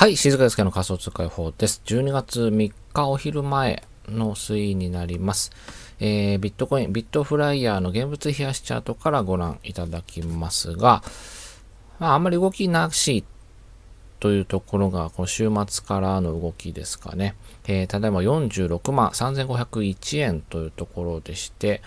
はい、静かですけど仮想通貨予報です。12月3日お昼前の推移になります。えー、ビットコイン、ビットフライヤーの現物冷やしチャートからご覧いただきますが、まあ、あんまり動きなしというところが、この週末からの動きですかね。えー、ただいま46万3501円というところでして、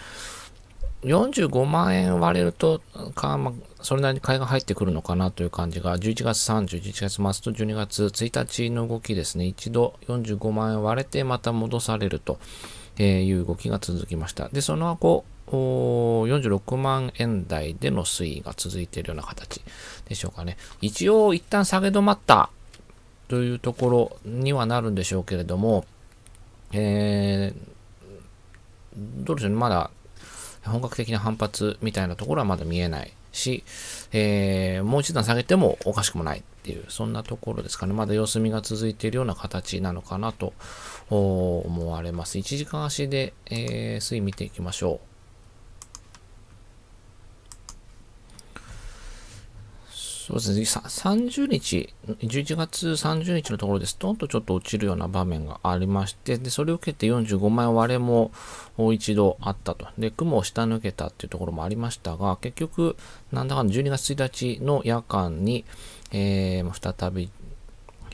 45万円割れると、か、まそれなりに買いが入ってくるのかなという感じが、11月30、11月末と12月1日の動きですね、一度45万円割れてまた戻されるという動きが続きました。で、その後、46万円台での推移が続いているような形でしょうかね。一応一旦下げ止まったというところにはなるんでしょうけれども、えー、どうでしょうね、まだ本格的な反発みたいなところはまだ見えないし、えー、もう一段下げてもおかしくもないっていう、そんなところですかね。まだ様子見が続いているような形なのかなと思われます。1時間足で、えー、推移見ていきましょう。そうですね、30日、11月30日のところでストンとちょっと落ちるような場面がありまして、でそれを受けて45万割れももう一度あったと。で、雲を下抜けたっていうところもありましたが、結局、なんだかん12月1日の夜間に、えー、再び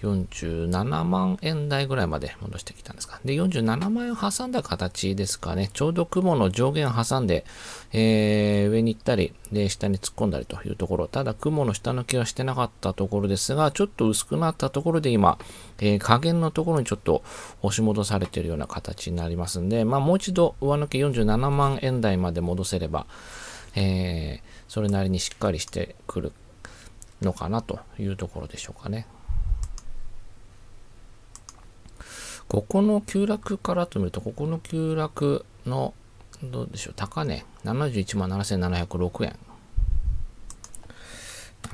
47万円台ぐらいまで戻してきたんですか。で、47万円挟んだ形ですかね。ちょうど雲の上限挟んで、えー、上に行ったり、で、下に突っ込んだりというところ。ただ、雲の下抜けはしてなかったところですが、ちょっと薄くなったところで今、えー、下限のところにちょっと押し戻されているような形になりますんで、まあ、もう一度上抜け47万円台まで戻せれば、えー、それなりにしっかりしてくるのかなというところでしょうかね。ここの急落からと見ると、ここの急落の、どうでしょう、高値、71万7706円。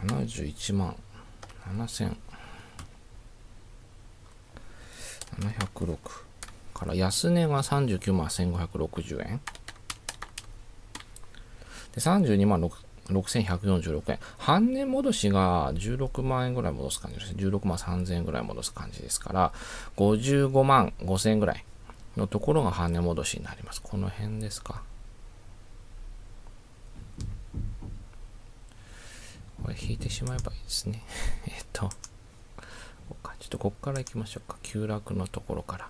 71万7706から安値が39万1560円で32万6 6146円。半年戻しが16万円ぐらい戻す感じです。16万3000円ぐらい戻す感じですから、55万5000円ぐらいのところが半値戻しになります。この辺ですか。これ引いてしまえばいいですね。えっと、ちょっとここから行きましょうか。急落のところから。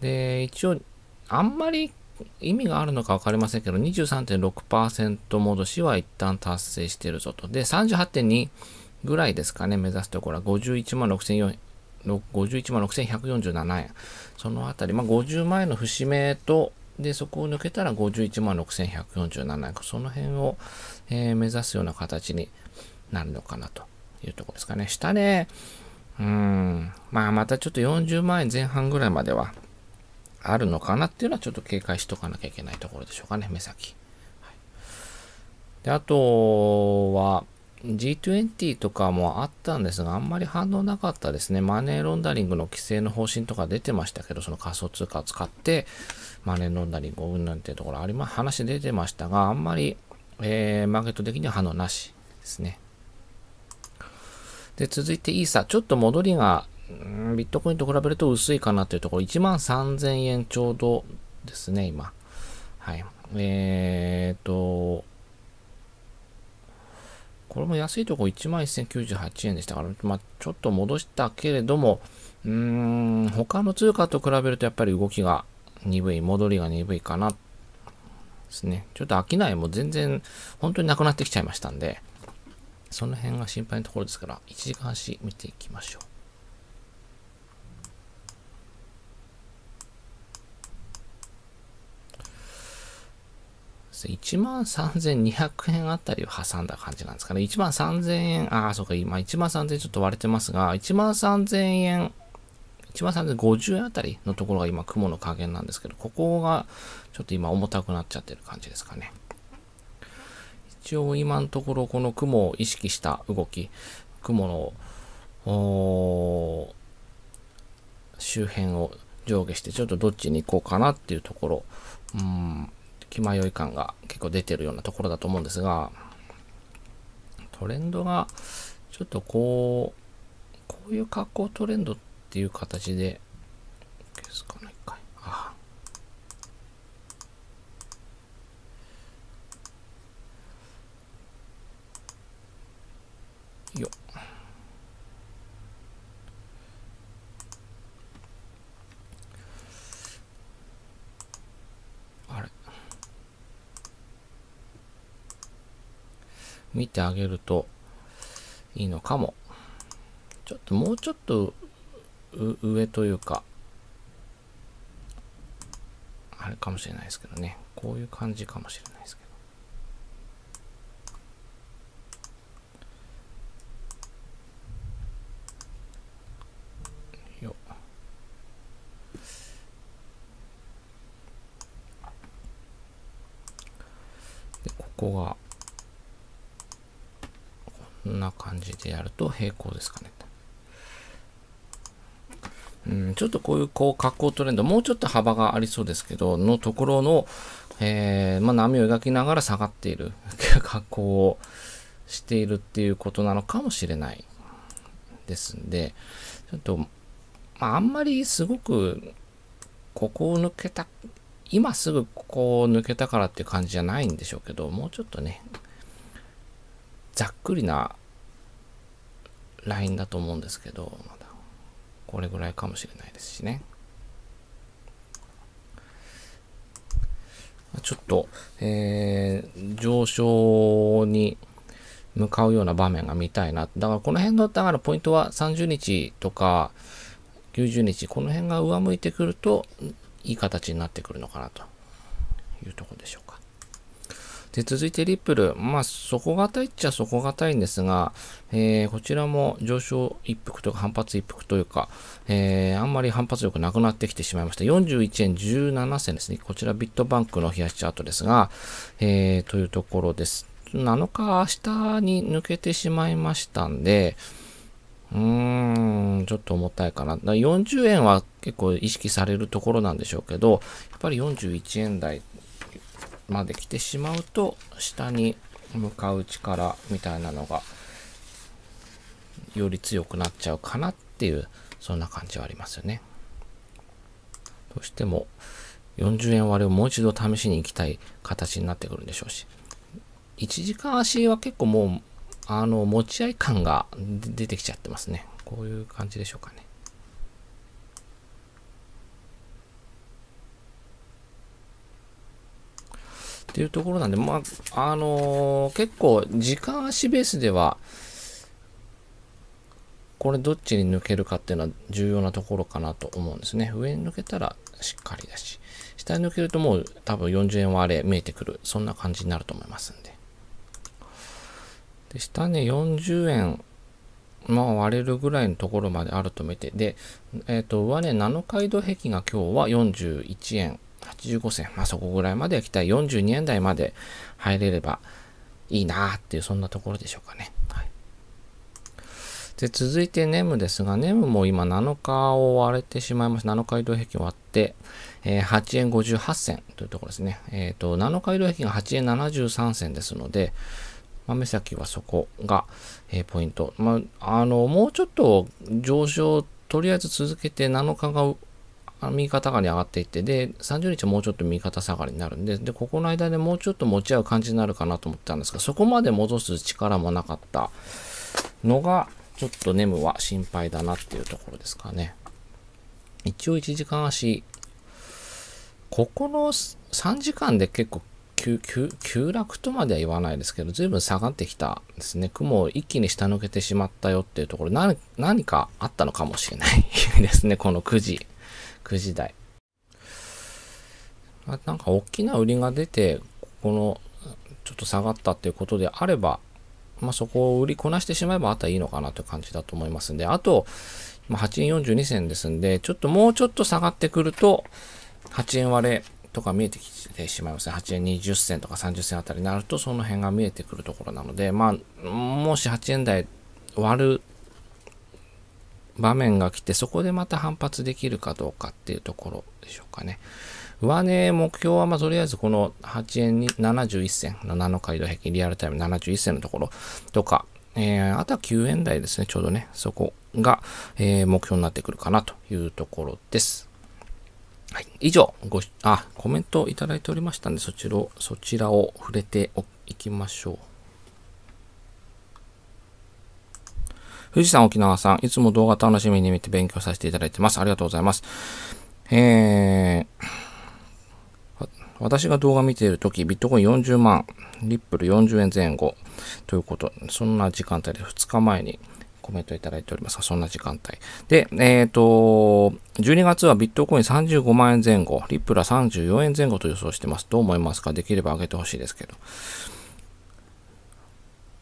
で、一応、あんまり意味があるのか分かりませんけど、23.6%戻しは一旦達成しているぞと。で、38.2ぐらいですかね、目指すところは51万6 1万4 7円。そのあたり、まあ、50万円の節目と、で、そこを抜けたら51万6147円。その辺を、えー、目指すような形になるのかなというところですかね。下で、ね、うん、まあ、またちょっと40万円前半ぐらいまでは、あるのかなっていうのはちょっと警戒しとかなきゃいけないところでしょうかね、目先。はい、であとは、G20 とかもあったんですが、あんまり反応なかったですね。マネーロンダリングの規制の方針とか出てましたけど、その仮想通貨を使って、マネーロンダリングをなんていうところありま、話出てましたが、あんまり、えー、マーケット的には反応なしですね。で、続いてイーサ。ちょっと戻りがうんビットコインと比べると薄いかなというところ、1万3000円ちょうどですね、今。はい。えーと、これも安いとこ1万1098円でしたから、まあ、ちょっと戻したけれども、うーん、他の通貨と比べるとやっぱり動きが鈍い、戻りが鈍いかな、ですね。ちょっと飽きないも全然、本当になくなってきちゃいましたんで、その辺が心配なところですから、1時間足見ていきましょう。ですね。1万3200円あたりを挟んだ感じなんですかね。1万3000円、ああ、そうか、今1万3000円ちょっと割れてますが、1万3000円、1万3050円あたりのところが今雲の加減なんですけど、ここがちょっと今重たくなっちゃってる感じですかね。一応今のところこの雲を意識した動き、雲の周辺を上下してちょっとどっちに行こうかなっていうところ、うん気迷い感が結構出てるようなところだと思うんですが、トレンドが、ちょっとこう、こういう格好トレンドっていう形で見てあげるといいのかも。ちょっともうちょっと上というか、あれかもしれないですけどね。こういう感じかもしれないですけど。でここがこんな感じでやると平行ですかね。うん、ちょっとこういうこう格好トレンド、もうちょっと幅がありそうですけど、のところの、えー、まあ、波を描きながら下がっている 格好をしているっていうことなのかもしれないですんで、ちょっと、まあ、あんまりすごく、ここを抜けた、今すぐここを抜けたからっていう感じじゃないんでしょうけど、もうちょっとね、ざっくりなラインだと思うんですけど、ま、だこれぐらいかもしれないですしね。ちょっと、えー、上昇に向かうような場面が見たいな。だからこの辺の、だからポイントは30日とか90日、この辺が上向いてくるといい形になってくるのかなというとこでしょうか。で、続いてリップル。まあ、底堅いっちゃ底堅いんですが、えー、こちらも上昇一服とか反発一服というか、えー、あんまり反発力なくなってきてしまいました。41円17銭ですね。こちらビットバンクの冷やしチャートですが、えー、というところです。7日明日に抜けてしまいましたんで、うーん、ちょっと重たいかな。だか40円は結構意識されるところなんでしょうけど、やっぱり41円台まで来てしまうと、下に向かう力みたいなのが、より強くなっちゃうかなっていう、そんな感じはありますよね。どうしても、40円割れをもう一度試しに行きたい形になってくるんでしょうし、1時間足は結構もう、あの、持ち合い感が出てきちゃってますね。こういう感じでしょうかね。っていうところなんで、まあ、あのー、結構、時間足ベースでは、これどっちに抜けるかっていうのは重要なところかなと思うんですね。上に抜けたらしっかりだし、下に抜けるともう多分40円割れ見えてくる、そんな感じになると思いますんで。で下ね、40円、まあ割れるぐらいのところまであると見て、で、えっ、ー、と、上値、ね、7日移動壁が今日は41円85銭、まあそこぐらいまで行きたい。42円台まで入れればいいなっていう、そんなところでしょうかね。はい、で、続いてネムですが、ネムも今7日を割れてしまいました。7日移動平均割って、えー、8円58銭というところですね。えっ、ー、と、7日移動平均が8円73銭ですので、目先はそこが、えー、ポイント。まあ、あの、もうちょっと上昇、とりあえず続けて7日があの右肩がり上がっていって、で、30日もうちょっと右肩下がりになるんで、で、ここの間でもうちょっと持ち合う感じになるかなと思ったんですが、そこまで戻す力もなかったのが、ちょっとネムは心配だなっていうところですかね。一応1時間足、ここの3時間で結構急急急落とまでは言わないですけど、随分下がってきたですね。雲を一気に下抜けてしまったよっていうところ、何かあったのかもしれないですね、この9時。9時台。あなんか大きな売りが出て、ここのちょっと下がったっていうことであれば、まあ、そこを売りこなしてしまえばあったらいいのかなという感じだと思いますんで、あと、ま8円42銭ですんで、ちょっともうちょっと下がってくると、8円割れとか見えてきてしまいますね。8円20銭とか30銭あたりになると、その辺が見えてくるところなので、まあ、もし8円台割る場面が来て、そこでまた反発できるかどうかっていうところでしょうかね。上値目標は、まとりあえずこの8円に71銭の7回移平均リアルタイム71銭のところとか、えー、あとは9円台ですね、ちょうどね、そこが、えー、目標になってくるかなというところです。はい、以上、ごあ、コメントをいただいておりましたんで、そちらを、そちらを触れていきましょう。富士山、沖縄さん、いつも動画楽しみに見て勉強させていただいてます。ありがとうございます。えー、私が動画見ているとき、ビットコイン40万、リップル40円前後ということ、そんな時間帯で2日前にコメントいただいておりますが、そんな時間帯。で、えっ、ー、と、12月はビットコイン35万円前後、リップルは34円前後と予想してます。どう思いますかできれば上げてほしいですけど。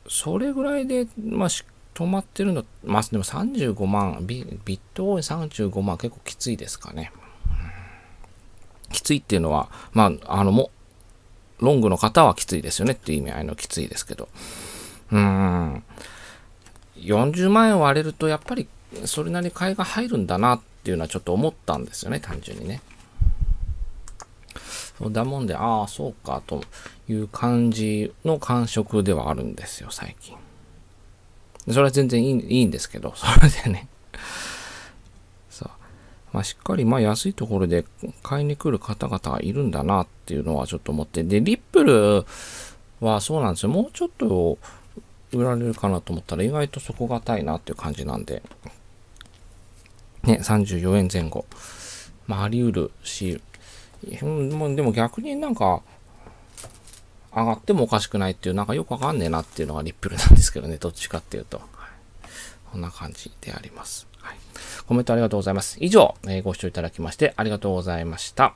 それぐらいで、まあ、しっ止まってるの、まあ、でも35万ビ、ビットコイン35万結構きついですかね。きついっていうのは、まあ、あの、も、ロングの方はきついですよねっていう意味合いのきついですけど。うん。40万円割れると、やっぱりそれなりに買いが入るんだなっていうのはちょっと思ったんですよね、単純にね。そうだもんで、ああ、そうか、という感じの感触ではあるんですよ、最近。それは全然いいいいんですけど、それでねそうまあ、しっかりまあ安いところで買いに来る方々がいるんだなっていうのはちょっと思って、で、リップルはそうなんですよ。もうちょっと売られるかなと思ったら意外と底堅いなっていう感じなんで、ね、34円前後。まあ、あり得るし、もうでも逆になんか、上がってもおかしくないっていう、なんかよくわかんねえなっていうのがリップルなんですけどね、どっちかっていうと。こんな感じであります。はい。コメントありがとうございます。以上、えー、ご視聴いただきましてありがとうございました。